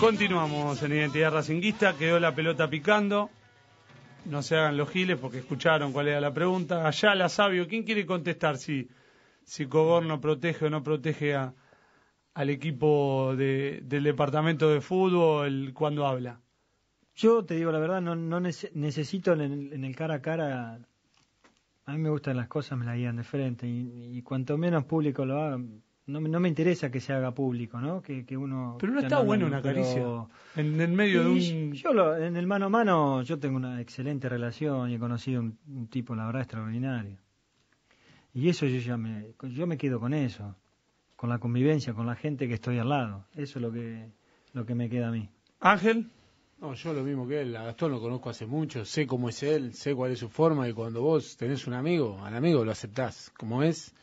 Continuamos en Identidad Racinguista, quedó la pelota picando. No se hagan los giles porque escucharon cuál era la pregunta. Allá la Sabio, ¿quién quiere contestar si, si Coborno protege o no protege al equipo del departamento de fútbol cuando habla? Yo te digo la verdad, no, necesito en el, cara a cara. A mí me gustan las cosas, me las guían de frente. Y, y cuanto menos público lo hagan, no, me interesa que se haga público, ¿no? Que, uno... Pero no está bueno una caricia. En el medio de un... Yo en el mano a mano yo tengo una excelente relación y he conocido un, tipo, la verdad, extraordinario. Y eso yo ya me, yo me quedo con eso, con la convivencia, con la gente que estoy al lado. Eso es lo que, lo que me queda a mí. Ángel. No, yo lo mismo que él, a Gastón lo conozco hace mucho, sé cómo es él, sé cuál es su forma y cuando vos tenés un amigo, al amigo lo aceptás como es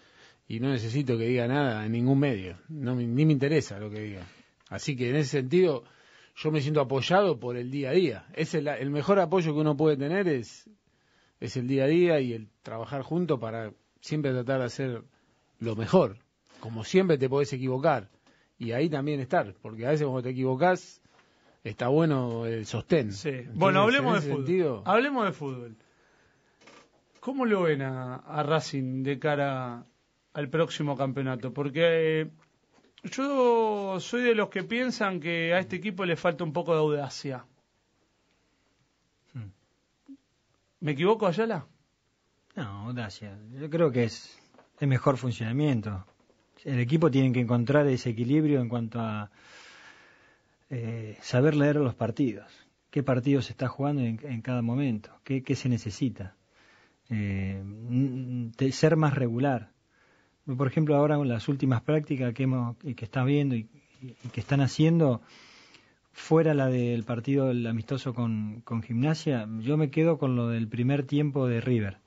y no necesito que diga nada en ningún medio, no, ni me interesa lo que diga. Así que en ese sentido yo me siento apoyado por el día a día. Es el, mejor apoyo que uno puede tener es, es el día a día y el trabajar juntos para siempre tratar de hacer lo mejor. Como siempre te podés equivocar y ahí también estar, porque a veces cuando te equivocás está bueno el sostén. bueno, hablemos de fútbol. Hablemos de fútbol. ¿Cómo lo ven a, a Racing de cara al próximo campeonato, porque eh, yo soy de los que piensan que a este equipo le falta un poco de audacia. Hmm. ¿Me equivoco, Ayala? No, audacia. Yo creo que es el mejor funcionamiento. El equipo tiene que encontrar ese equilibrio en cuanto a eh, saber leer los partidos. ¿Qué partido se está jugando en, cada momento? ¿Qué, qué se necesita? Eh, ser más regular por ejemplo, ahora con las últimas prácticas que, hemos, que está viendo y, que están haciendo, fuera la del partido amistoso con, gimnasia, yo me quedo con lo del primer tiempo de River,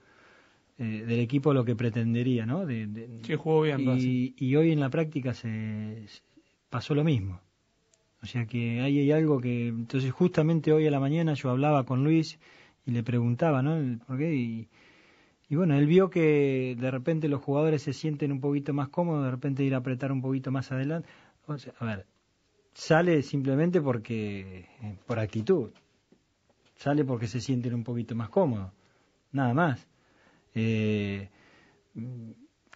eh, del equipo lo que pretendería, ¿no? De, jugó bien. Y, hoy en la práctica se, pasó lo mismo. O sea que ahí hay algo que... Entonces justamente hoy a la mañana yo hablaba con Luis y le preguntaba, ¿no? ¿Por qué? Y, y bueno, él vio que de repente los jugadores se sienten un poquito más cómodos, de repente ir a apretar un poquito más adelante. a ver, sale simplemente porque, eh, por actitud, sale porque se sienten un poquito más cómodos, nada más. Eh,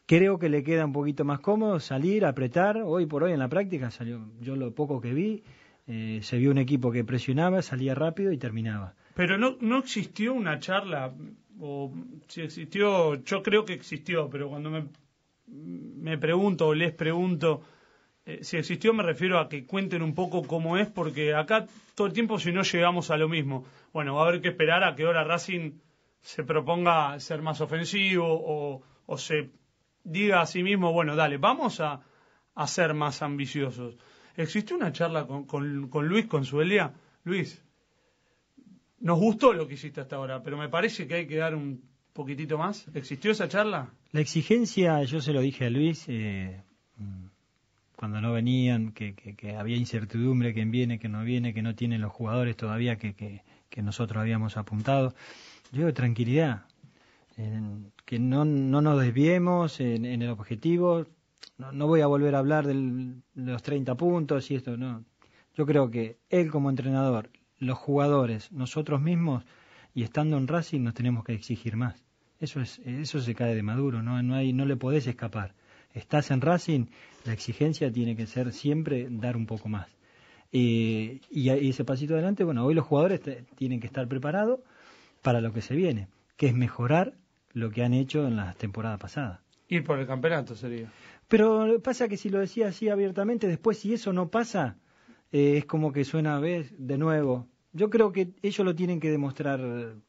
creo que le queda un poquito más cómodo salir, apretar, hoy por hoy en la práctica salió, yo lo poco que vi, eh, se vio un equipo que presionaba, salía rápido y terminaba. Pero no, no existió una charla o si existió, yo creo que existió, pero cuando me, pregunto o les pregunto eh, si existió me refiero a que cuenten un poco cómo es, porque acá todo el tiempo si no llegamos a lo mismo. Bueno, va a haber que esperar a que ahora Racing se proponga ser más ofensivo o, se diga a sí mismo, bueno, dale, vamos a, a ser más ambiciosos. ¿Existe una charla con, con, con Luis Luis, nos gustó lo que hiciste hasta ahora, pero me parece que hay que dar un poquitito más. ¿Existió esa charla? La exigencia, yo se lo dije a Luis, eh, cuando no venían, que, había incertidumbre, quién viene, que no viene, que no tienen los jugadores todavía que, nosotros habíamos apuntado. Yo digo, tranquilidad, que no, nos desviemos en, el objetivo. No, voy a volver a hablar de los 30 puntos y esto, no. Yo creo que él como entrenador, los jugadores, nosotros mismos, y estando en Racing nos tenemos que exigir más. Eso, es, eso se cae de maduro, ¿no? hay, no le podés escapar. Estás en Racing, la exigencia tiene que ser siempre dar un poco más. Eh, y, ese pasito adelante, bueno, hoy los jugadores tienen que estar preparados para lo que se viene, que es mejorar lo que han hecho en las temporadas pasadas. Ir por el campeonato sería. Pero pasa que si lo decía así abiertamente, después si eso no pasa, eh, es como que suena, ¿ves? De nuevo. Yo creo que ellos lo tienen que demostrar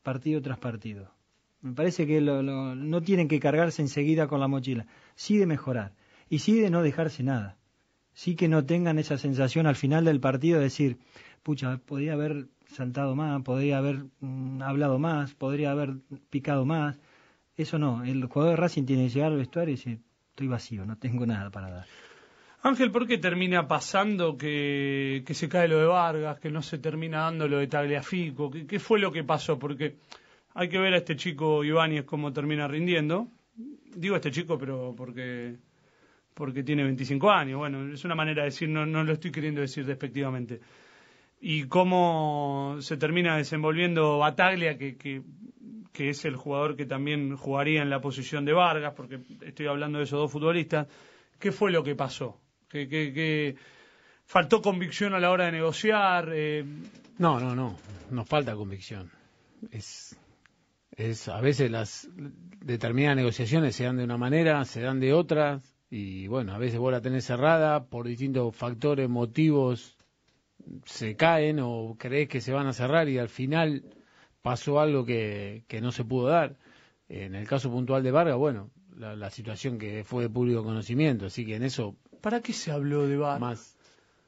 partido tras partido. Me parece que no tienen que cargarse enseguida con la mochila. Sí de mejorar. Y sí de no dejarse nada. Sí que no tengan esa sensación al final del partido de decir, pucha, podría haber saltado más, podría haber mm, hablado más, podría haber picado más. Eso no. El jugador de Racing tiene que llegar al vestuario y decir, estoy vacío, no tengo nada para dar. Ángel, ¿por qué termina pasando que, se cae lo de Vargas, que no se termina dando lo de Tagliafico? ¿Qué, qué fue lo que pasó? Porque hay que ver a este chico es cómo termina rindiendo. Digo a este chico, pero porque, tiene 25 años. Bueno, es una manera de decir, no, no lo estoy queriendo decir despectivamente. Y cómo se termina desenvolviendo Bataglia, que, que, que es el jugador que también jugaría en la posición de Vargas, porque estoy hablando de esos dos futbolistas. ¿Qué fue lo que pasó? que, faltó convicción a la hora de negociar. Eh. No, no, no, nos falta convicción. Es, es a veces las determinadas negociaciones se dan de una manera, se dan de otra y bueno, a veces vos la tenés cerrada por distintos factores, motivos se caen o crees que se van a cerrar y al final pasó algo que, que no se pudo dar. En el caso puntual de Vargas, bueno, la situación que fue de público conocimiento, así que en eso ¿Para qué se habló de Vargas?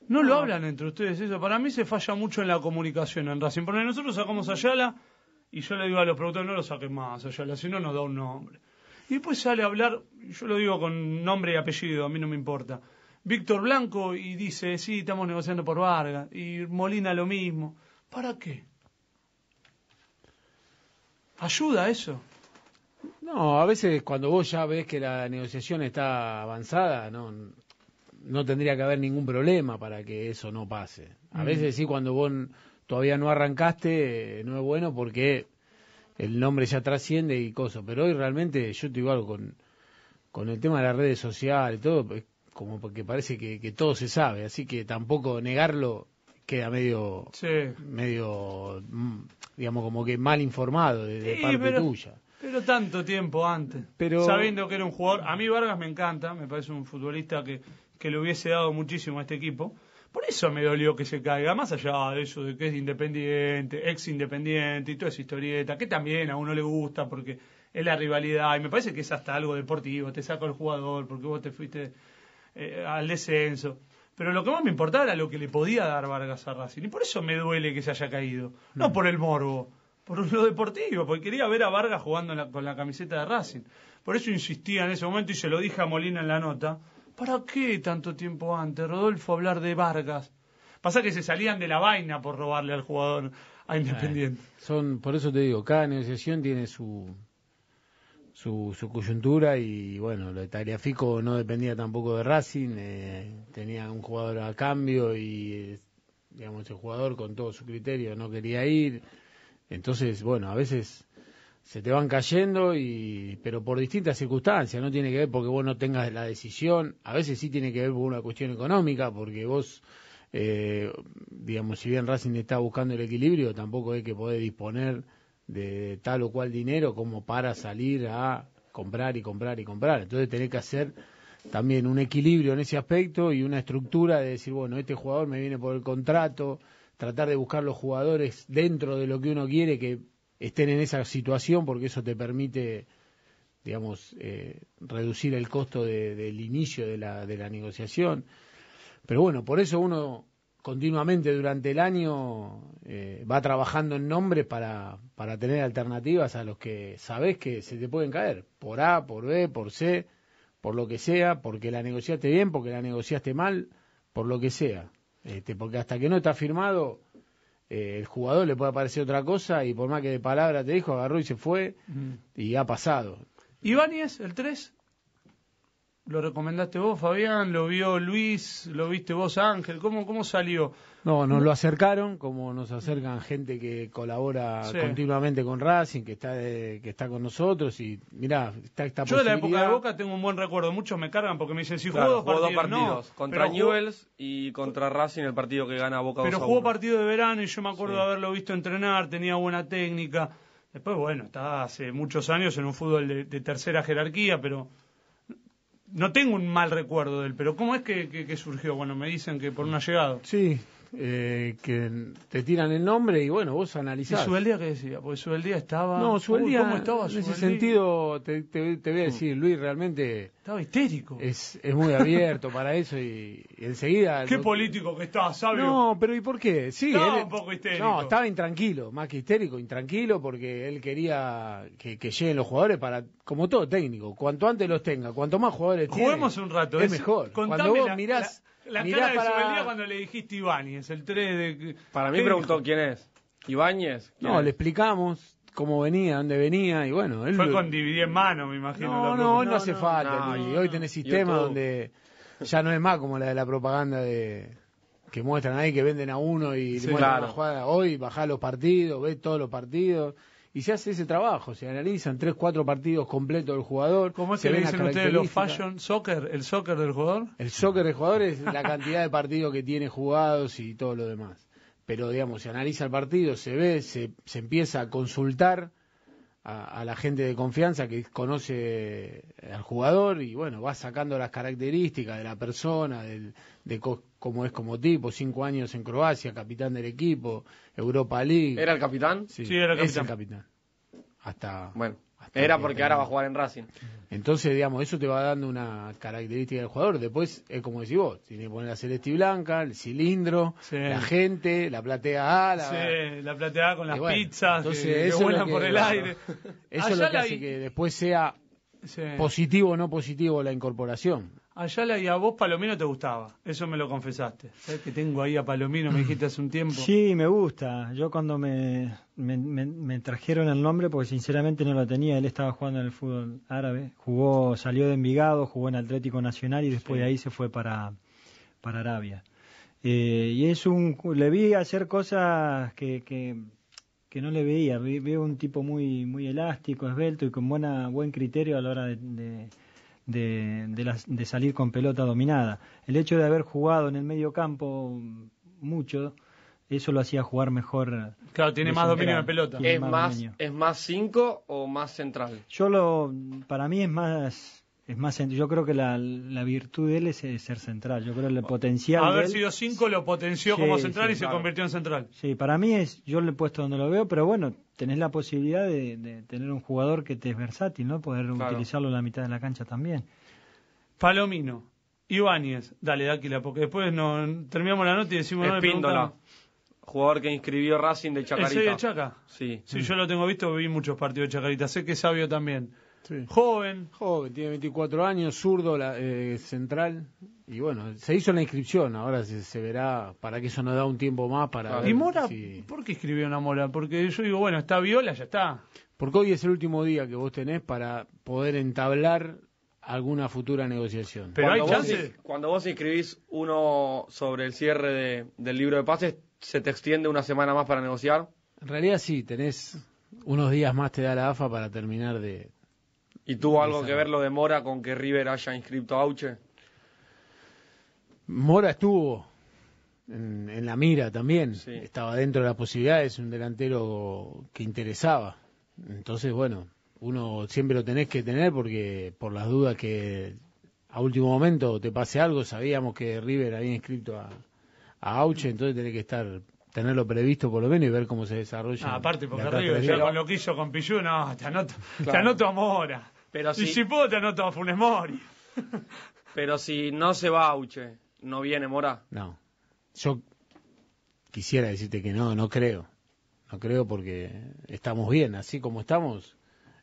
No lo ah. hablan entre ustedes eso. Para mí se falla mucho en la comunicación en Racing. Porque nosotros sacamos Ayala y yo le digo a los productores, no lo saquen más Ayala, si no nos da un nombre. Y después sale a hablar, yo lo digo con nombre y apellido, a mí no me importa. Víctor Blanco y dice, sí, estamos negociando por Vargas. Y Molina lo mismo. ¿Para qué? ¿Ayuda eso? No, a veces cuando vos ya ves que la negociación está avanzada, no, no tendría que haber ningún problema para que eso no pase. A mm. veces sí, cuando vos todavía no arrancaste, eh, no es bueno porque el nombre ya trasciende y cosas. Pero hoy realmente, yo te digo algo, con, con el tema de las redes sociales y todo, como porque parece que, todo se sabe, así que tampoco negarlo queda medio, medio, mm, digamos, como que mal informado de, parte tuya. Pero tanto tiempo antes. Sabiendo que era un jugador. A mí Vargas me encanta, me parece un futbolista que, que le hubiese dado muchísimo a este equipo. Por eso me dolió que se caiga, más allá de eso de que es independiente, ex independiente y toda esa historieta, que también a uno le gusta porque es la rivalidad y me parece que es hasta algo deportivo, te saco el jugador porque vos te fuiste eh, al descenso. Pero lo que más me importaba era lo que le podía dar Vargas a Racing y por eso me duele que se haya caído, no mm. por el morbo por lo deportivo, porque quería ver a Vargas jugando con la camiseta de Racing. Por eso insistía en ese momento y se lo dije a Molina en la nota. ¿Para qué tanto tiempo antes, Rodolfo, hablar de Vargas? Pasa que se salían de la vaina por robarle al jugador a Independiente. Eh, son, por eso te digo, cada negociación tiene su, su, su coyuntura y bueno, lo de Tagliafico no dependía tampoco de Racing, eh, tenía un jugador a cambio y eh, digamos el jugador con todo su criterio no quería ir entonces, bueno, a veces se te van cayendo, pero por distintas circunstancias. No tiene que ver porque vos no tengas la decisión. A veces sí tiene que ver por una cuestión económica, porque vos, eh, digamos, si bien Racing está buscando el equilibrio, tampoco hay que poder disponer de tal o cual dinero como para salir a comprar y comprar y comprar. Entonces tenés que hacer también un equilibrio en ese aspecto y una estructura de decir, bueno, este jugador me viene por el contrato, tratar de buscar los jugadores dentro de lo que uno quiere que estén en esa situación, porque eso te permite, digamos, eh, reducir el costo del inicio de la, de la negociación. Pero bueno, por eso uno continuamente durante el año eh, va trabajando en nombre para, para tener alternativas a los que sabes que se te pueden caer, por A, por B, por C, por lo que sea, porque la negociaste bien, porque la negociaste mal, por lo que sea. Este, porque hasta que no está firmado, eh, el jugador le puede aparecer otra cosa y por más que de palabra te dijo, agarró y se fue y ha pasado. es el 3, lo recomendaste vos, Fabián, lo vio Luis, lo viste vos, Ángel, ¿cómo, cómo salió? No, nos lo acercaron, como nos acercan gente que colabora continuamente con Racing, que está eh, que está con nosotros y mirá, está esta Yo de la época de Boca tengo un buen recuerdo, muchos me cargan porque me dicen si jugó dos partidos, contra Newells y contra Racing el partido que gana Boca. Pero jugó partido de verano y yo me acuerdo de haberlo visto entrenar, tenía buena técnica. Después, bueno, estaba hace muchos años en un fútbol de tercera jerarquía, pero no tengo un mal recuerdo de él, pero ¿cómo es que, surgió? Bueno, me dicen que por un llegado. Sí, eh, que te tiran el nombre y bueno, vos analizás. ¿Y sueldía que decía? Porque día estaba... No, Subel ¿cómo estaba en ese sentido, te, voy a decir, Luis realmente... Estaba histérico. Es, muy abierto para eso y, enseguida... Qué político que estaba, sabio. No, pero ¿y por qué? Sí, estaba un poco histérico. No, estaba intranquilo, más que histérico, intranquilo porque él quería que, lleguen los jugadores para, como todo técnico, cuanto antes los tenga, cuanto más jugadores Juguemos un rato. Es, mejor. Cuando vos mirás... La cara de sueldía cuando le dijiste Ibáñez, el 3 de... Para mí preguntó quién es. Ibáñez. No, le explicamos cómo venía, dónde venía, y bueno, Fue con dividir en mano, me imagino. No, no, no, hace falta. hoy tenés sistema donde ya no es más como la de la propaganda de que muestran ahí que venden a uno y le Hoy bajar los partidos, ves todos los partidos y se hace ese trabajo, se analizan tres, cuatro partidos completos del jugador. ¿Cómo es se que le dicen ustedes los fashion soccer, el soccer del jugador? El soccer del jugador es la cantidad de partidos que tiene jugados y todo lo demás. Pero digamos, se analiza el partido, se ve, se, empieza a consultar a, la gente de confianza que conoce al jugador y bueno, va sacando las características de la persona, de como es como tipo, cinco años en Croacia, capitán del equipo, Europa League. ¿Era el capitán? Sí, era el capitán. Hasta, bueno, era porque ahora va a jugar en Racing. Entonces, digamos, eso te va dando una característica del jugador. Después, es como decís vos, tiene que poner la celeste y blanca, el cilindro, la gente, la platea A. La, sí, la platea A con las pizzas que, vuelan por el aire. Eso es lo que, hace que después sea Positivo o no positivo la incorporación. Ayala y a vos Palomino te gustaba, eso me lo confesaste. ¿Sabés que tengo ahí a Palomino, me dijiste hace un tiempo. Sí, me gusta. Yo cuando me, me, trajeron el nombre, porque sinceramente no lo tenía, él estaba jugando en el fútbol árabe. Jugó, salió de Envigado, jugó en Atlético Nacional y después de ahí se fue para, para Arabia. Eh, y es un. Le vi hacer cosas que, que que no le veía. Veo un tipo muy, muy elástico, esbelto y con buena, buen criterio a la hora de, de, salir con pelota dominada. El hecho de haber jugado en el medio campo mucho, eso lo hacía jugar mejor. Claro, tiene más dominio de pelota. ¿Es más, ¿Es más 5 o más central? Yo lo, para mí es más es más, yo creo que la, virtud de él es, ser central. Yo creo que el potencial. Haber sido cinco lo potenció como central y se convirtió en central. Sí, para mí es. Yo le he puesto donde lo veo, pero bueno, tenés la posibilidad de, tener un jugador que te es versátil, ¿no? Poder utilizarlo en la mitad de la cancha también. Palomino, Ibáñez, dale, Dáquila, porque después no, terminamos la nota y decimos. Espíndola. jugador que inscribió Racing de Chacarita. ¿Es de Chaca? Sí. Sí, yo lo tengo visto, vi muchos partidos de Chacarita. Sé que es Sabio también. Joven. Joven, tiene 24 años, zurdo, eh, central. Y bueno, se hizo la inscripción, ahora se, verá para que eso nos da un tiempo más para... ¿Y Mora? ¿Por qué escribió una Mora? Porque yo digo, bueno, está Viola, ya está. Porque hoy es el último día que vos tenés para poder entablar alguna futura negociación. Pero hay chances. Cuando vos inscribís uno sobre el cierre del libro de pases, ¿se te extiende una semana más para negociar? En realidad sí, tenés unos días más te da la AFA para terminar de, ¿Y tuvo algo que ver lo de Mora con que River haya inscrito a Auche? Mora estuvo en, la mira también, estaba dentro de las posibilidades, un delantero que interesaba. Entonces, bueno, uno siempre lo tenés que tener porque por las dudas que a último momento te pase algo, sabíamos que River había inscrito a, Auche, entonces tenés que estar tenerlo previsto por lo menos y ver cómo se desarrolla. Ah, aparte, porque River, ya con lo que hizo con no, a Mora si, Y si puedo te anoto a Funes Mori. pero si no se va Auche, ¿no viene Mora? No. Yo quisiera decirte que no, no creo. No creo porque estamos bien, así como estamos,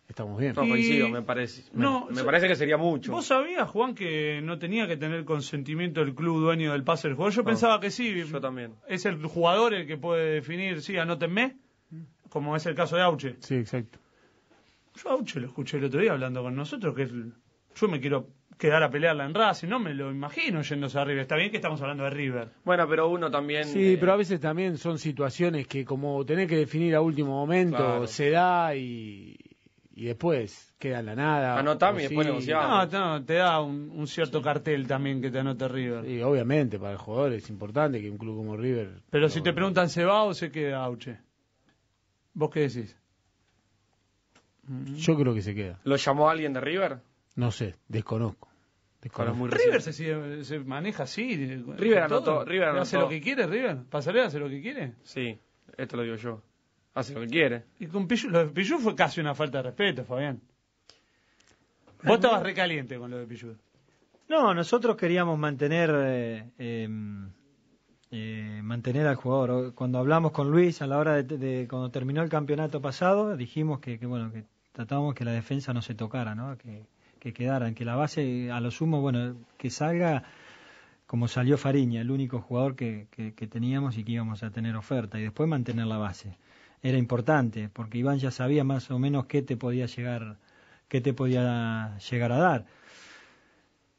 estamos bien. No, coincido, me parece. Me, no, me parece que sería mucho. ¿Vos sabías, Juan, que no tenía que tener consentimiento el club dueño del pase del jugador? Yo pensaba que sí. Yo también. Es el jugador el que puede definir, sí, anótenme, como es el caso de Auche. Sí, exacto. Yo a lo escuché el otro día hablando con nosotros, que yo me quiero quedar a pelearla en Racing, no me lo imagino yéndose a River. Está bien que estamos hablando de River. Bueno, pero uno también. Sí, eh, pero a veces también son situaciones que, como tenés que definir a último momento, se da y, y después queda en la nada. Anotame y después negociamos. No, te da un, cierto cartel también que te anote River. Y obviamente, para el jugador es importante que un club como River. Pero si te preguntan, ¿se va o se queda Auche? ¿Vos qué decís? Yo creo que se queda. ¿Lo llamó alguien de River? No sé, desconozco. River se, maneja así. River anotó, ¿Hace lo que quiere River? ¿Pasarela hace lo que quiere? Sí, esto lo digo yo. Hace lo que quiere. Y con lo de Pillú fue casi una falta de respeto, Fabián. Vos estabas recaliente con lo de Pillú. No, nosotros queríamos mantener eh, em, eh, mantener al jugador. Cuando hablamos con Luis a la hora de, cuando terminó el campeonato pasado, dijimos que, que, bueno que tratábamos que la defensa no se tocara, ¿no? Que, quedaran, que la base, a lo sumo, bueno, que salga como salió Fariña, el único jugador que, teníamos y que íbamos a tener oferta, y después mantener la base. Era importante, porque Iván ya sabía más o menos qué te podía llegar, qué te podía llegar a dar.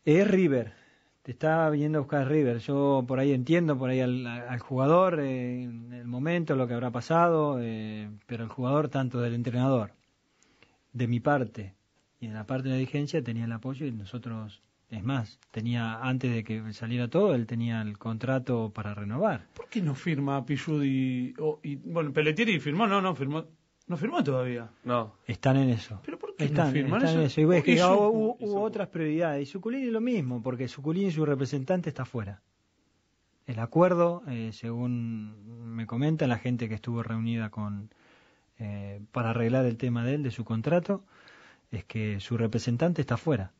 Es River, te está viniendo a buscar River. Yo por ahí entiendo, por ahí al, jugador, eh, en el momento, lo que habrá pasado, eh, pero el jugador tanto del entrenador de mi parte. Y de la parte de la diligencia, tenía el apoyo y nosotros, es más, tenía antes de que saliera todo, él tenía el contrato para renovar. ¿Por qué no firma Pilludi? y, bueno, Pelletieri firmó, no, no firmó. No firmó todavía. No. Están en eso. ¿Pero por qué no firman están en eso? Y hubo, otras prioridades. Y Suculini lo mismo, porque Suculini y su representante está fuera. El acuerdo, eh, según me comenta la gente que estuvo reunida con, eh, para arreglar el tema de él, de su contrato, es que su representante está fuera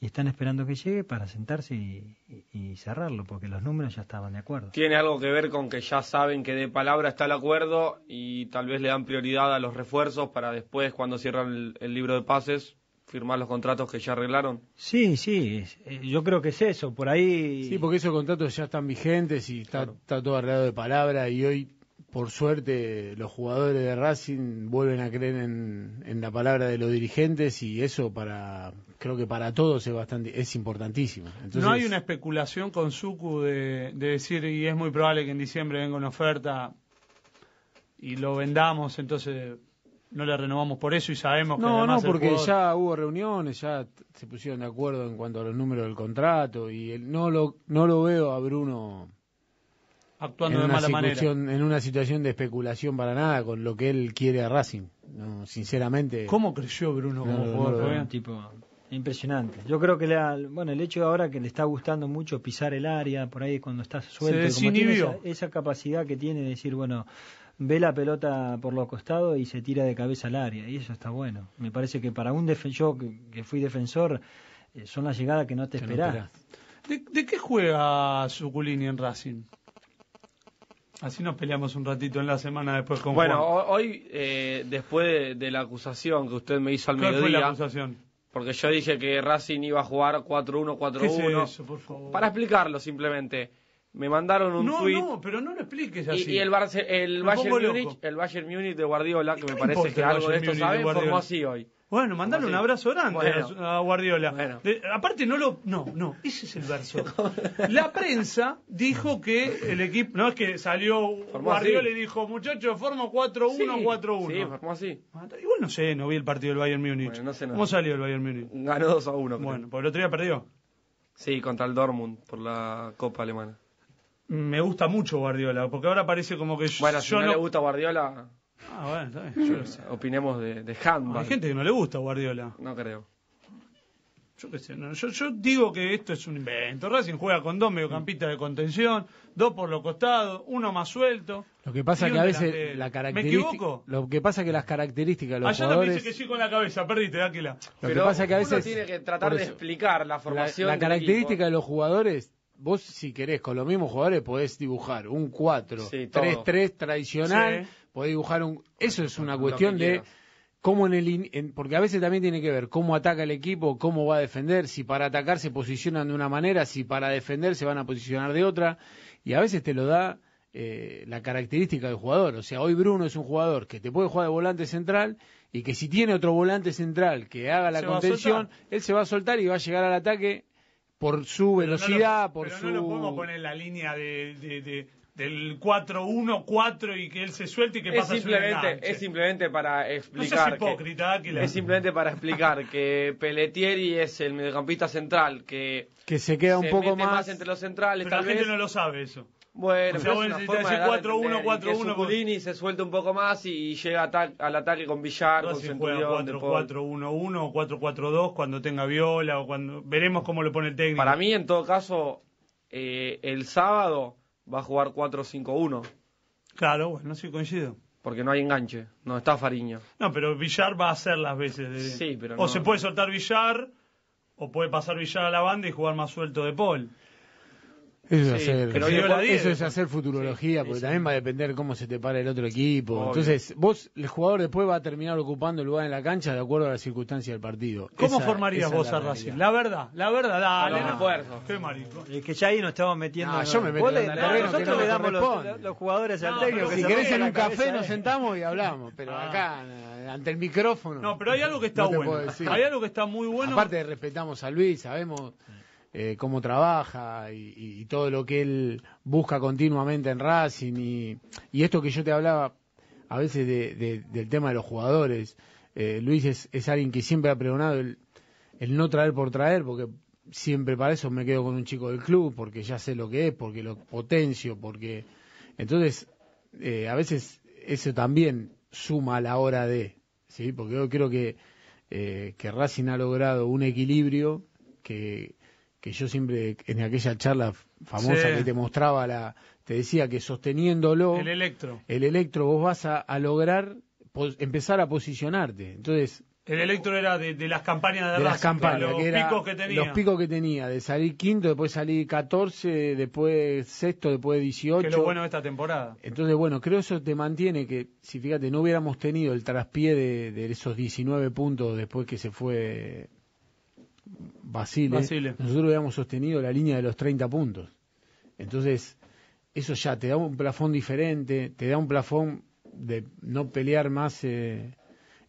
y están esperando que llegue para sentarse y, cerrarlo, porque los números ya estaban de acuerdo. ¿Tiene algo que ver con que ya saben que de palabra está el acuerdo y tal vez le dan prioridad a los refuerzos para después, cuando cierran el, libro de pases, firmar los contratos que ya arreglaron? Sí, sí, eh, yo creo que es eso, por ahí... Sí, porque esos contratos ya están vigentes y está todo arreglado de palabra y hoy por suerte los jugadores de Racing vuelven a creer en, la palabra de los dirigentes y eso para creo que para todos es bastante es importantísimo. no hay una especulación con Suku de, decir y es muy probable que en diciembre venga una oferta y lo vendamos, entonces no la renovamos por eso y sabemos que no además no porque ya hubo reuniones, ya se pusieron de acuerdo en cuanto a los números del contrato y el, no lo no lo veo a Bruno actuando de mala manera. En una situación de especulación para nada con lo que él quiere a Racing, sinceramente. ¿Cómo creció Bruno como jugador? tipo impresionante. Yo creo que bueno, el hecho ahora que le está gustando mucho pisar el área, por ahí cuando está suelto, como esa, capacidad que tiene de decir, bueno, ve la pelota por los costados y se tira de cabeza al área, y eso está bueno. Me parece que para un defensor, yo que, fui defensor, eh, son las llegadas que no te esperaba ¿De, qué juega Suculini en Racing? Así nos peleamos un ratito en la semana después con Bueno, hoy, eh, después de, la acusación que usted me hizo al ¿Cuál Fue la acusación? Porque yo dije que Racing iba a jugar 4-1, 4-1. Es por favor? Para explicarlo simplemente. Me mandaron un no, tweet. No, no, pero no lo expliques así. Y, el, el, Bayern Múnich, el Bayern Munich de Guardiola, que me parece que algo de esto sabe, informó así hoy. Bueno, mandale un abrazo grande a Guardiola. Bueno. aparte, no lo. No, no, ese es el verso. La prensa dijo que el equipo. No, es que salió Guardiola y dijo, muchachos, formo 4-1, 4-1. Sí, formó así. Igual no sé, no vi el partido del Bayern Múnich. no sé ¿Cómo salió el Bayern Múnich? Ganó 2-1. Bueno, por el otro día perdió. Sí, contra el Dortmund por la Copa Alemana. Me gusta mucho Guardiola, porque ahora parece como que yo. no le gusta Guardiola. Ah, bueno, Yo sé. Opinemos de, de handball. Hay gente que no le gusta Guardiola. No creo. Yo qué sé, yo, yo, digo que esto es un invento. Racing juega con dos mediocampistas de contención, dos por los costados, uno más suelto. Lo que pasa que a veces la característica. ¿Me equivoco? Lo que pasa que las características. Los Allá no también dice que sí con la cabeza, perdiste, dáquela. Lo Pero que pasa que a veces. Uno tiene que tratar de explicar la formación. La, característica de los jugadores vos si querés, con los mismos jugadores podés dibujar un 4, 3-3 tradicional, podés dibujar un... Eso es una cuestión de cómo en el... porque a veces también tiene que ver cómo ataca el equipo, cómo va a defender, si para atacar se posicionan de una manera, si para defender se van a posicionar de otra, y a veces te lo da... Eh, la característica del jugador. O sea, hoy Bruno es un jugador que te puede jugar de volante central y que si tiene otro volante central que haga la contención, él se va a soltar y va a llegar al ataque por su velocidad, no lo, por pero su... No lo podemos poner en la línea de, de, de del 4-1-4 y que él se suelte y que es pasa simplemente Es simplemente para explicar. No hipócrita, que, es simplemente para explicar que Pelletieri es el mediocampista central que. Que se queda un poco más... más. entre los centrales, Pero la gente no lo sabe eso. Bueno, pues es una forma de, 4 1 4 1 Zuculini se suelta un poco más y llega al ataque con Villar, no con si Centurión, 4 4 1 1 o 4 4 2 cuando tenga Viola o cuando veremos cómo lo pone el técnico. Para mí en todo caso eh, el sábado va a jugar 4 5 1. Claro, bueno, sí coincido. Porque no hay enganche, no está Fariño. No, pero Villar va a hacer las veces Sí, pero O se puede soltar Villar o puede pasar Villar a la banda y jugar más suelto de Paul. Eso es, hacer, futurología, porque también va a depender cómo se te para el otro equipo. Entonces, vos, el jugador después va a terminar ocupando el lugar en la cancha de acuerdo a las circunstancias del partido. ¿Cómo formarías vos a Racing? La verdad, la verdad, dale. No, Qué marico. Es que ya ahí nos estamos metiendo. Ah, yo me meto en Nosotros le damos los, jugadores al técnico. si querés en un café nos sentamos y hablamos, pero ah. acá, ante el micrófono. No, pero hay algo que está bueno. Hay algo que está muy bueno. Aparte respetamos a Luis, sabemos... Eh, cómo trabaja y, todo lo que él busca continuamente en Racing y, esto que yo te hablaba a veces del tema de los jugadores. Eh, Luis es, alguien que siempre ha pregonado el, no traer por traer, porque siempre para eso me quedo con un chico del club, porque ya sé lo que es, porque lo potencio, porque... Entonces, eh, a veces eso también suma a la hora de, ¿sí? Porque yo creo que, que Racing ha logrado un equilibrio que, que yo siempre en aquella charla famosa que te mostraba la te decía que sosteniéndolo el electro el electro vos vas a, lograr empezar a posicionarte entonces el electro era de, las campañas de, de las campañas, los picos que tenía. de salir quinto, después salir catorce, después sexto, después dieciocho. Que lo bueno de esta temporada. Entonces, bueno, creo eso te mantiene que, si fíjate, no hubiéramos tenido el traspié de, de esos 19 puntos después que se fue Basile, nosotros habíamos sostenido la línea de los 30 puntos. Entonces, eso ya te da un plafón diferente, te da un plafón de no pelear más eh,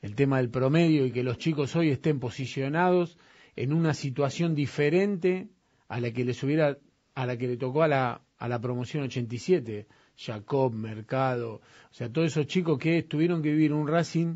el tema del promedio y que los chicos hoy estén posicionados en una situación diferente a la que les hubiera, a la que le tocó a la, a la promoción 87, Jacob, Mercado, o sea, todos esos chicos que tuvieron que vivir un Racing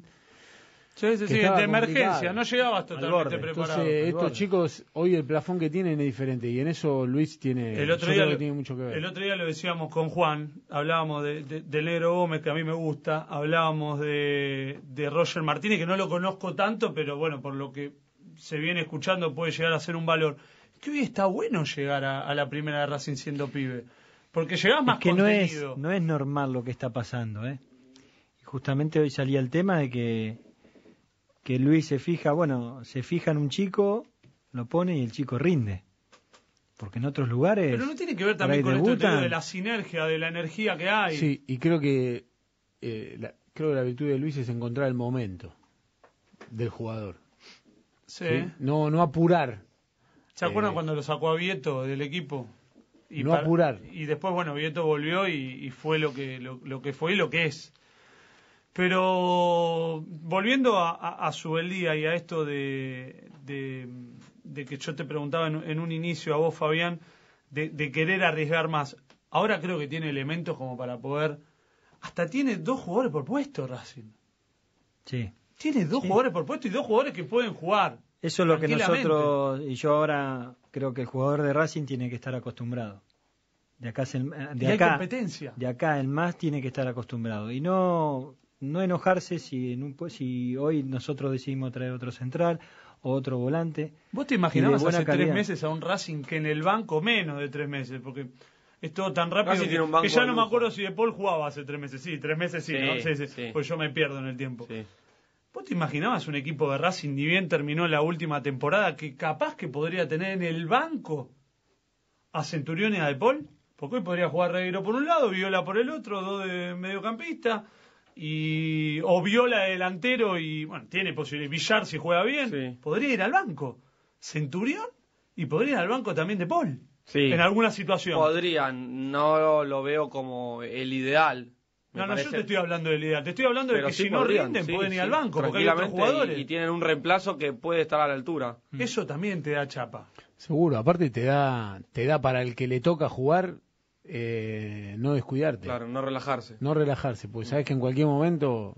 Sí, sí, de emergencia, no llegabas totalmente preparado. estos chicos, hoy el plafón que tienen es diferente y en eso Luis tiene, el otro día tiene mucho que ver. El otro día lo decíamos con Juan, hablábamos de, de, Lero Gómez, que a mí me gusta, hablábamos de, Roger Martínez, que no lo conozco tanto, pero bueno, por lo que se viene escuchando puede llegar a ser un valor. Que hoy está bueno llegar a, la primera de Racing siendo pibe, porque llegás más que No es, no es normal lo que está pasando, ¿eh? Justamente hoy salía el tema de que que Luis se fija, bueno, se fija en un chico, lo pone y el chico rinde. Porque en otros lugares. Pero no tiene que ver también con esto de la sinergia, de la energía que hay. Sí, y creo que, eh, la, creo que la virtud de Luis es encontrar el momento del jugador. Sí. No, no apurar. ¿Se acuerdan eh, cuando lo sacó a Vieto del equipo? Y no apurar. Y después, bueno, Vieto volvió y, fue lo que, lo que fue y lo que es. Pero volviendo a, a, a su día y a esto de, que yo te preguntaba en, un inicio a vos, Fabián, de, querer arriesgar más. Ahora creo que tiene elementos como para poder. Hasta tiene dos jugadores por puesto, Racing. Sí. Tiene dos jugadores por puesto y dos jugadores que pueden jugar. Eso es lo que nosotros. Y yo ahora creo que el jugador de Racing tiene que estar acostumbrado. De acá, es el, de, acá, competencia. de acá el más tiene que estar acostumbrado. Y no no enojarse si, en un, hoy nosotros decidimos traer otro central o otro volante. ¿Vos te imaginabas hace tres meses a un Racing que en el banco menos de tres meses? Porque es todo tan rápido que, ya no me acuerdo si De Paul jugaba hace tres meses. Sí, tres meses sí, Pues yo me pierdo en el tiempo. ¿Vos te imaginabas un equipo de Racing, ni bien terminó la última temporada, que capaz que podría tener en el banco a Centurión y a De Paul? Porque hoy podría jugar Reguero por un lado, Viola por el otro, dos de mediocampista, y Viola de delantero y bueno, tiene posibilidad, Villar si juega bien, podría ir al banco. Centurión y podría ir al banco también de Paul. En alguna situación. Podrían, no lo veo como el ideal. No, no, yo te estoy hablando del ideal, te estoy hablando de que si no rinden pueden ir al banco porque hay jugadores. Y, y, tienen un reemplazo que puede estar a la altura. Eso también te da chapa. Seguro, aparte te da, te da para el que le toca jugar eh, no descuidarte. Claro, no relajarse. No relajarse, porque sabes que en cualquier momento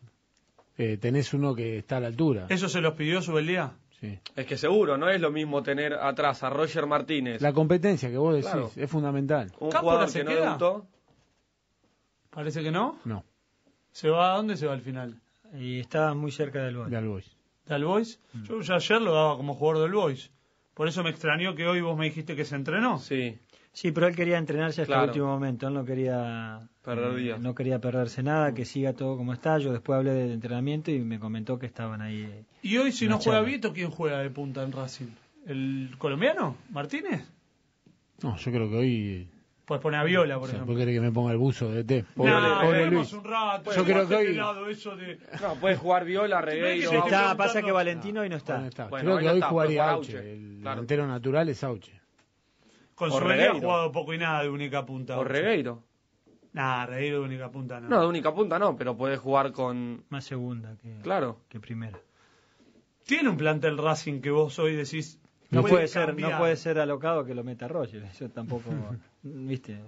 eh, tenés uno que está a la altura. ¿Eso se los pidió su día? Sí. Es que seguro, no es lo mismo tener atrás a Roger Martínez. La competencia que vos decís es fundamental. Un jugador que queda? Parece que no. No. ¿Se va a dónde se va al final? Y está muy cerca del Boys. Del Boys. ¿Del mm. Yo ya ayer lo daba como jugador del Boys. Por eso me extrañó que hoy vos me dijiste que se entrenó. Sí. Sí, pero él quería entrenarse hasta el último momento, él no quería perder eh, no quería perderse nada, mm. que siga todo como está. Yo después hablé del entrenamiento y me comentó que estaban ahí. Eh, y hoy si no juega Vito, ¿quién juega de punta en Racing? ¿El colombiano? ¿Martínez? No, yo creo que hoy Pues poner a Viola, por ejemplo. ¿Vos que me ponga el buzo de té? Este no, no, Un Yo creo que hoy... puedes jugar Viola, está, pasa que Valentino no. hoy no está. creo que hoy jugaría Auche. El delantero natural es Auche. Con su ha jugado poco y nada de única punta. O Regueiro. Nah, Regueiro de única punta no. No, de única punta no, pero puede jugar con. Más segunda que, claro. que primera. Tiene un plantel Racing que vos hoy decís. No puede, ser, no puede ser alocado que lo meta Roger. Yo tampoco. ¿Viste?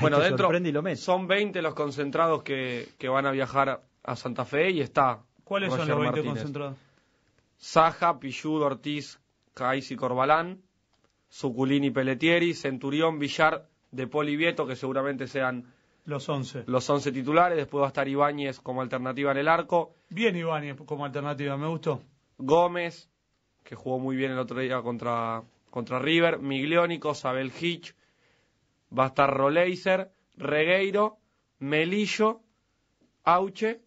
bueno, dentro son 20 los concentrados que, van a viajar a Santa Fe y está. ¿Cuáles son los 20 concentrados? Saja, Pilludo, Ortiz, Caiz y Corbalán. Suculini, Pelletieri, Centurión, Villar, De Polivieto, que seguramente sean los 11. Los 11 titulares. Después va a estar Ibáñez como alternativa en el arco. Bien Ibáñez como alternativa, me gustó. Gómez, que jugó muy bien el otro día contra, contra River. Migliónico, Sabel Hitch. Va a estar Roleiser, Regueiro, Melillo, Auche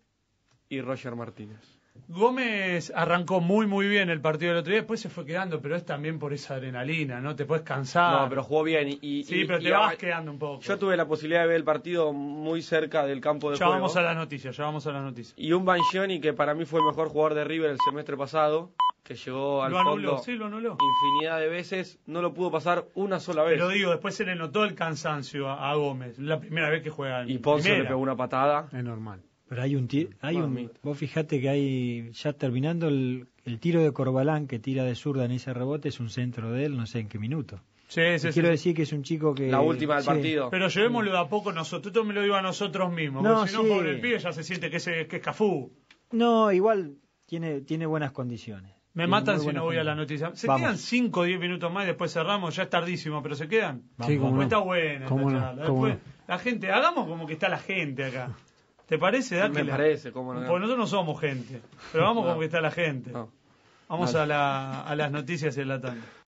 y Roger Martínez. Gómez arrancó muy muy bien el partido del otro día, después se fue quedando, pero es también por esa adrenalina, ¿no? Te puedes cansar. No, pero jugó bien y... sí, pero te vas quedando un poco. Yo tuve la posibilidad de ver el partido muy cerca del campo de juego. Ya vamos a las noticias, ya vamos a las noticias. Y un Banjoni que para mí fue el mejor jugador de River el semestre pasado, que llegó al lo anuló, sí, lo anuló. infinidad de veces, no lo pudo pasar una sola vez. lo digo, después se le notó el cansancio a, Gómez, la primera vez que juega. y Ponce le pegó una patada. Es normal. Pero hay un mm, hay vos fijate que hay, ya terminando el, tiro de Corbalán que tira de zurda en ese rebote, es un centro de él, no sé en qué minuto. Sí, sí, quiero decir que es un chico que. La última del partido. Pero llevémoslo mm. de a poco nosotros, tú me lo digo a nosotros mismos. No, si no, pobre el pie ya se siente que es, que es Cafú. No, igual tiene, tiene buenas condiciones. Me matan si no voy a la noticia. Se quedan 5 o 10 minutos más y después cerramos, ya es tardísimo, pero se quedan. como está bueno. La gente, hagamos como que está la gente acá. ¿Te parece, Me parece, Porque nosotros no somos gente, pero vamos como que está la gente. Vamos a, las noticias en la tarde.